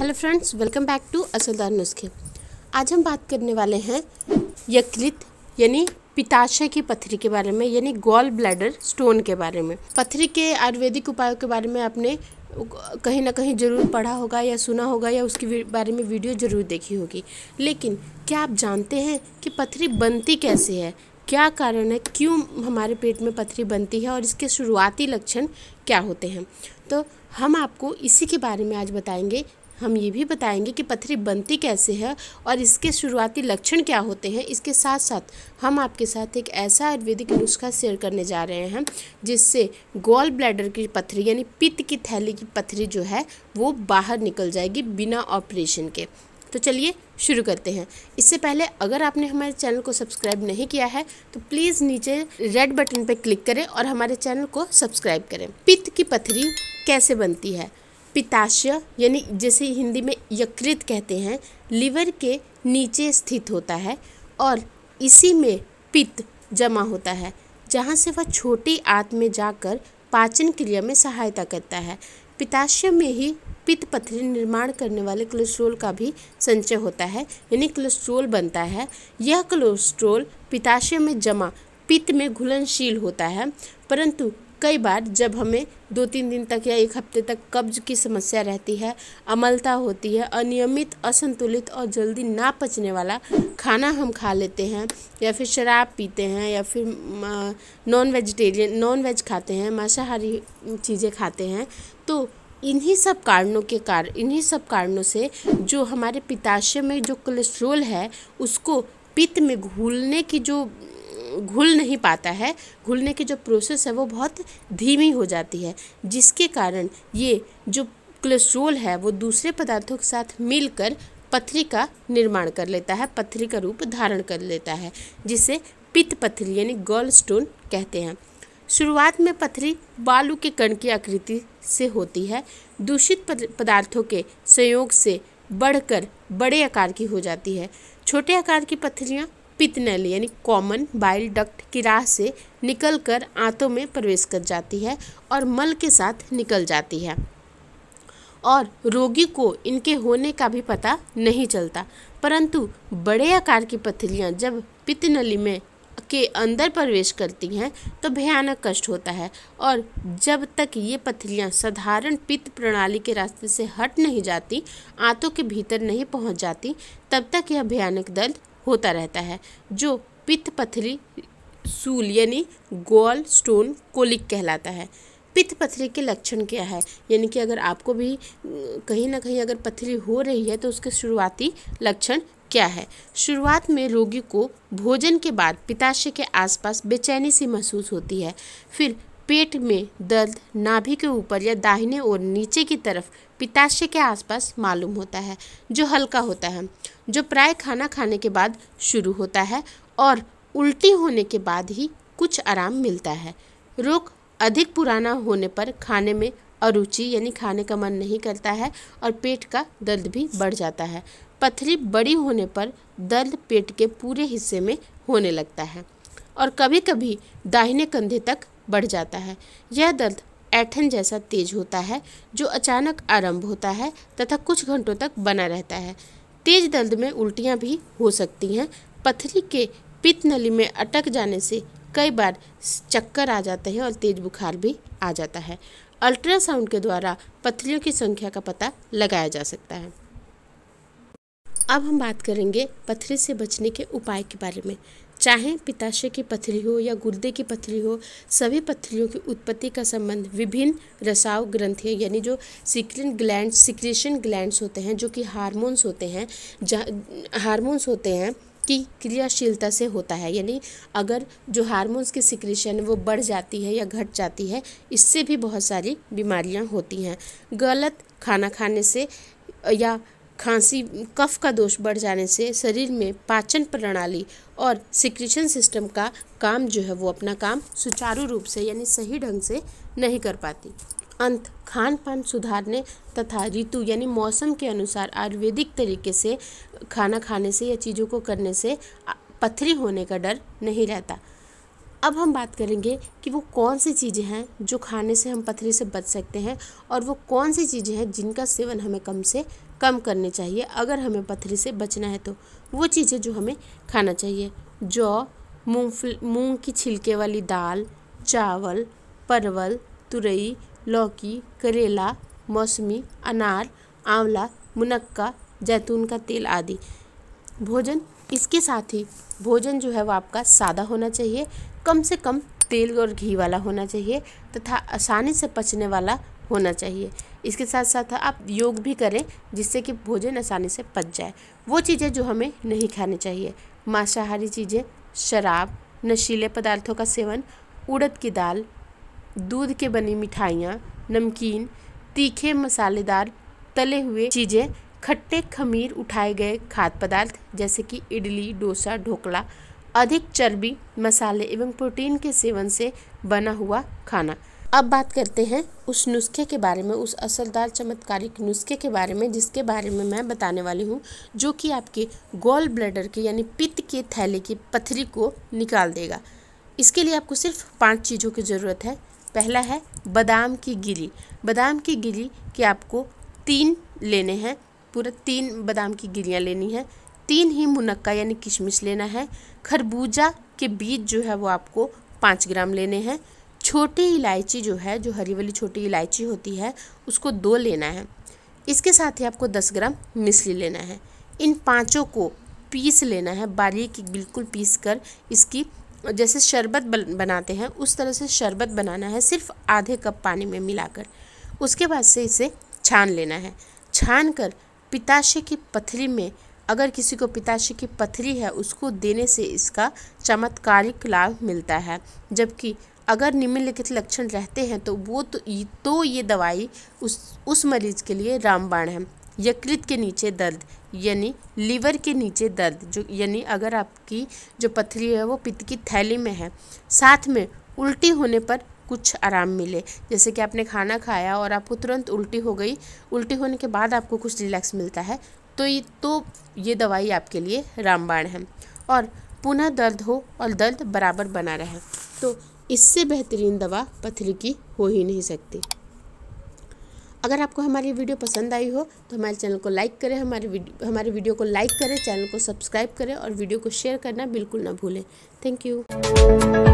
hello friends welcome back to असरदार नुस्खे आज हम बात करने वाले हैं यकृत यानी पिताशय की पथरी के बारे में यानी गॉल ब्लैडर स्टोन के बारे में पथरी के आयुर्वेदिक उपायों के बारे में आपने कहीं ना कहीं ज़रूर पढ़ा होगा या सुना होगा या उसके बारे में वीडियो ज़रूर देखी होगी लेकिन क्या आप जानते हैं कि पथरी बनती कैसे है क्या कारण है क्यों हमारे पेट में पथरी बनती है और इसके शुरुआती लक्षण क्या होते हैं तो हम आपको इसी के बारे में आज बताएंगे हम ये भी बताएंगे कि पथरी बनती कैसे है और इसके शुरुआती लक्षण क्या होते हैं इसके साथ साथ हम आपके साथ एक ऐसा आयुर्वेदिक नुस्खा शेयर करने जा रहे हैं जिससे गोल ब्लैडर की पथरी यानी पित्त की थैली की पथरी जो है वो बाहर निकल जाएगी बिना ऑपरेशन के तो चलिए शुरू करते हैं इससे पहले अगर आपने हमारे चैनल को सब्सक्राइब नहीं किया है तो प्लीज़ नीचे रेड बटन पर क्लिक करें और हमारे चैनल को सब्सक्राइब करें पित्त की पथरी कैसे बनती है पिताशय यानी जैसे हिंदी में यकृत कहते हैं लीवर के नीचे स्थित होता है और इसी में पित्त जमा होता है जहाँ से वह छोटी आंत में जाकर पाचन क्रिया में सहायता करता है पिताशय में ही पित्त पथरी निर्माण करने वाले कोलेस्ट्रोल का भी संचय होता है यानी कोलेस्ट्रोल बनता है यह कोलेस्ट्रोल पिताशय में जमा पित्त में घुलनशील होता है परंतु कई बार जब हमें दो तीन दिन तक या एक हफ्ते तक कब्ज की समस्या रहती है अमलता होती है अनियमित असंतुलित और जल्दी ना पचने वाला खाना हम खा लेते हैं या फिर शराब पीते हैं या फिर नॉन वेजिटेरियन नॉन वेज खाते हैं मांसाहारी चीज़ें खाते हैं तो इन्हीं सब कारणों के कारण इन्हीं सब कारणों से जो हमारे पिताशय में जो कोलेस्ट्रोल है उसको पित्त में घूलने की जो घुल नहीं पाता है घुलने की जो प्रोसेस है वो बहुत धीमी हो जाती है जिसके कारण ये जो कोलेस्ट्रोल है वो दूसरे पदार्थों के साथ मिलकर पथरी का निर्माण कर लेता है पथरी का रूप धारण कर लेता है जिसे पित्त पथरी यानी गर्ल स्टोन कहते हैं शुरुआत में पथरी बालू के कण की आकृति से होती है दूषित पदार्थों के संयोग से बढ़कर बड़े आकार की हो जाती है छोटे आकार की पथरियाँ पित्त नली यानी कॉमन बाइल डक्ट की राह से निकलकर आंतों में प्रवेश कर जाती है और मल के साथ निकल जाती है और रोगी को इनके होने का भी पता नहीं चलता परंतु बड़े आकार की पथलियाँ जब पित्त नली में के अंदर प्रवेश करती हैं तो भयानक कष्ट होता है और जब तक ये पथलियाँ साधारण पित्त प्रणाली के रास्ते से हट नहीं जाती आंतों के भीतर नहीं पहुंच जाती तब तक यह भयानक दर्द होता रहता है जो पित्त पथरी सूल यानी गोल स्टोन कोलिक कहलाता है पित्त पथरी के लक्षण क्या है यानी कि अगर आपको भी कहीं ना कहीं अगर पथरी हो रही है तो उसके शुरुआती लक्षण क्या है शुरुआत में रोगी को भोजन के बाद पिताशय के आसपास बेचैनी सी महसूस होती है फिर पेट में दर्द नाभि के ऊपर या दाहिने और नीचे की तरफ पिताशय के आसपास मालूम होता है जो हल्का होता है जो प्राय खाना खाने के बाद शुरू होता है और उल्टी होने के बाद ही कुछ आराम मिलता है रोग अधिक पुराना होने पर खाने में अरुचि यानी खाने का मन नहीं करता है और पेट का दर्द भी बढ़ जाता है पथरी बड़ी होने पर दर्द पेट के पूरे हिस्से में होने लगता है और कभी कभी दाहिने कंधे तक बढ़ जाता है यह दर्द ऐठन जैसा तेज होता है जो अचानक आरंभ होता है तथा कुछ घंटों तक बना रहता है तेज दर्द में उल्टियाँ भी हो सकती हैं पथरी के पित्त नली में अटक जाने से कई बार चक्कर आ जाते हैं और तेज बुखार भी आ जाता है अल्ट्रासाउंड के द्वारा पथरियों की संख्या का पता लगाया जा सकता है अब हम बात करेंगे पथरी से बचने के उपाय के बारे में चाहे पिताशय की पथरी हो या गुर्दे की पथरी हो सभी पथरियों की उत्पत्ति का संबंध विभिन्न रसाव ग्रंथियाँ यानी जो सिक्रिन ग्लैंड सिक्रेशन ग्लैंड्स होते हैं जो कि हार्मोन्स होते हैं हार्मोन्स होते हैं की क्रियाशीलता से होता है यानी अगर जो हार्मोन्स की सिक्रेशन वो बढ़ जाती है या घट जाती है इससे भी बहुत सारी बीमारियां होती हैं गलत खाना खाने से या खांसी कफ का दोष बढ़ जाने से शरीर में पाचन प्रणाली और सिक्रिशन सिस्टम का काम जो है वो अपना काम सुचारू रूप से यानी सही ढंग से नहीं कर पाती अंत खान पान सुधारने तथा ऋतु यानी मौसम के अनुसार आयुर्वेदिक तरीके से खाना खाने से या चीज़ों को करने से पथरी होने का डर नहीं रहता अब हम बात करेंगे कि वो कौन सी चीज़ें हैं जो खाने से हम पथरी से बच सकते हैं और वो कौन सी चीज़ें हैं जिनका सेवन हमें कम से कम करने चाहिए अगर हमें पथरी से बचना है तो वो चीज़ें जो हमें खाना चाहिए जौ मूंगफली मूंग की छिलके वाली दाल चावल परवल तुरई लौकी करेला मौसमी अनार आंवला मुनक्का जैतून का तेल आदि भोजन इसके साथ ही भोजन जो है वो आपका सादा होना चाहिए कम से कम तेल और घी वाला होना चाहिए तथा आसानी से पचने वाला होना चाहिए इसके साथ साथ आप योग भी करें जिससे कि भोजन आसानी से पच जाए वो चीज़ें जो हमें नहीं खानी चाहिए मांसाहारी चीज़ें शराब नशीले पदार्थों का सेवन उड़द की दाल दूध के बनी मिठाइयाँ नमकीन तीखे मसालेदार तले हुए चीज़ें खट्टे खमीर उठाए गए खाद्य पदार्थ जैसे कि इडली डोसा ढोकला अधिक चर्बी मसाले एवं प्रोटीन के सेवन से बना हुआ खाना अब बात करते हैं उस नुस्खे के बारे में उस असरदार चमत्कारिक नुस्खे के बारे में जिसके बारे में मैं बताने वाली हूँ जो कि आपके गोल ब्लडर के यानी पित्त के थैले की पथरी को निकाल देगा इसके लिए आपको सिर्फ पांच चीज़ों की ज़रूरत है पहला है बादाम की गिरी बादाम की गिरी के आपको तीन लेने हैं पूरा तीन बादाम की गिरियाँ लेनी हैं तीन ही मुनक्का यानी किशमिश लेना है खरबूजा के बीज जो है वो आपको पाँच ग्राम लेने हैं छोटी इलायची जो है जो हरी वाली छोटी इलायची होती है उसको दो लेना है इसके साथ ही आपको दस ग्राम मिसली लेना है इन पाँचों को पीस लेना है बारीक बिल्कुल पीस कर इसकी जैसे शरबत बनाते हैं उस तरह से शरबत बनाना है सिर्फ आधे कप पानी में मिलाकर उसके बाद से इसे छान लेना है छान कर पिताशे की पथरी में अगर किसी को पिताशे की पथरी है उसको देने से इसका चमत्कारिक लाभ मिलता है जबकि अगर निम्नलिखित लक्षण रहते हैं तो वो तो, तो ये दवाई उस उस मरीज के लिए रामबाण है यकृत के नीचे दर्द यानी लीवर के नीचे दर्द जो यानी अगर आपकी जो पथरी है वो पित्त की थैली में है साथ में उल्टी होने पर कुछ आराम मिले जैसे कि आपने खाना खाया और आपको तुरंत उल्टी हो गई उल्टी होने के बाद आपको कुछ रिलैक्स मिलता है तो ये तो ये दवाई आपके लिए रामबाण है और पुनः दर्द हो और दर्द बराबर बना रहे तो इससे बेहतरीन दवा पथरी की हो ही नहीं सकती अगर आपको हमारी वीडियो पसंद आई हो तो हमारे चैनल को लाइक करें हमारे वीडियो, हमारे वीडियो को लाइक करें चैनल को सब्सक्राइब करें और वीडियो को शेयर करना बिल्कुल ना भूलें थैंक यू